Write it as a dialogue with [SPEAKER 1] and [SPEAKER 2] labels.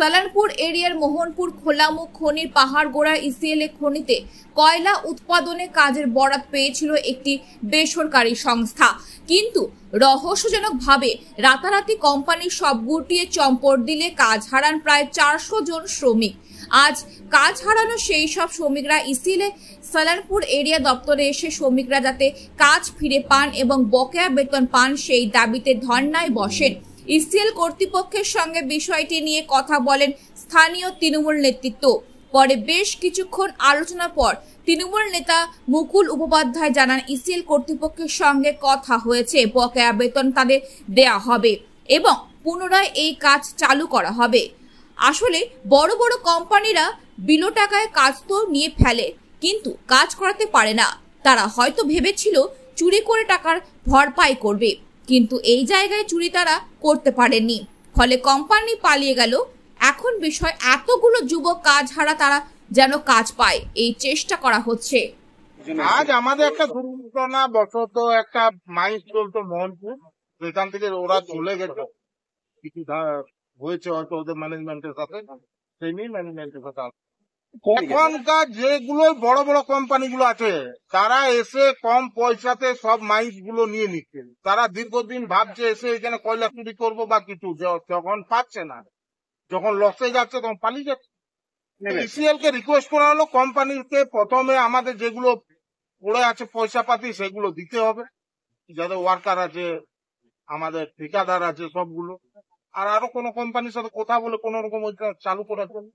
[SPEAKER 1] সালানপুর এরিয়ার মোহনপুর খোলামুখ খনির পাহাড়গোড়া ইসিএলএ খনিতে কয়লা উৎপাদনে কাজের বরাত পেয়েছিল একটি বেসরকারি সংস্থা কিন্তু রহস্যজনকভাবে রাতারাতি কোম্পানির সব গুটিয়ে চম্পট দিলে কাজ হারান প্রায় চারশো জন শ্রমিক আজ কাজ হারানো সেই সব শ্রমিকরা ইসিলে সালানপুর এরিয়া দপ্তরে এসে শ্রমিকরা যাতে কাজ ফিরে পান এবং বকেয়া বেতন পান সেই দাবিতে ধর্নায় বসেন ইসিএল কর্তৃপক্ষের সঙ্গে বিষয়টি নিয়ে কথা বলেন স্থানীয় তৃণমূল নেতৃত্ব পরে বেশ কিছুক্ষণ আলোচনার পর তৃণমূল নেতা মুকুল উপাধ্যায় জানান ইসিএল কর্তৃপক্ষের সঙ্গে কথা হয়েছে বকেয়া বেতন তাদের দেয়া হবে এবং পুনরায় এই কাজ চালু করা হবে আসলে বড় বড় কোম্পানিরা বিলো টাকায় কাজ তো নিয়ে ফেলে কিন্তু কাজ করাতে পারে না তারা হয়তো ভেবেছিল চুরি করে টাকার ভরপাই করবে কিন্তু এই জায়গায় চুরি তারা করতে পারেনি ফলে কোম্পানি পালিয়ে গেল এখন বিষয় এতগুলো যুবক কাজ হারা তারা যেন কাজ পায় এই চেষ্টা করা হচ্ছে আজ
[SPEAKER 2] আমাদের একটা দুর্ঘটনা বশত একটা মাইস চলতো মোহনপুর সেখান থেকে ওরা চলে গেছে কিছু হয়েছে হয়তো ওদের ম্যানেজমেন্টের সাথে সেমি ম্যানেজমেন্টের সাথে এখনকার যেগুলো বড় বড় কোম্পানিগুলো আছে তারা এসে কম পয়সাতে সব মাইস গুলো নিয়ে নিচ্ছে তারা দীর্ঘদিন ভাবছে এসে এখানে কয়লা চুরি করবো বা কিছু যখন পাচ্ছে না যখন লসে যাচ্ছে তখন পালিয়ে যাচ্ছে ইসিএল কে রিকোয়েস্ট করা হলো কোম্পানিকে প্রথমে আমাদের যেগুলো পড়ে আছে পয়সা পাতি সেগুলো দিতে হবে যাদের ওয়ার্কার আছে আমাদের ঠিকাদার আছে সবগুলো আর আরো কোনো কোম্পানির সাথে কথা বলে কোন রকম চালু করার জন্য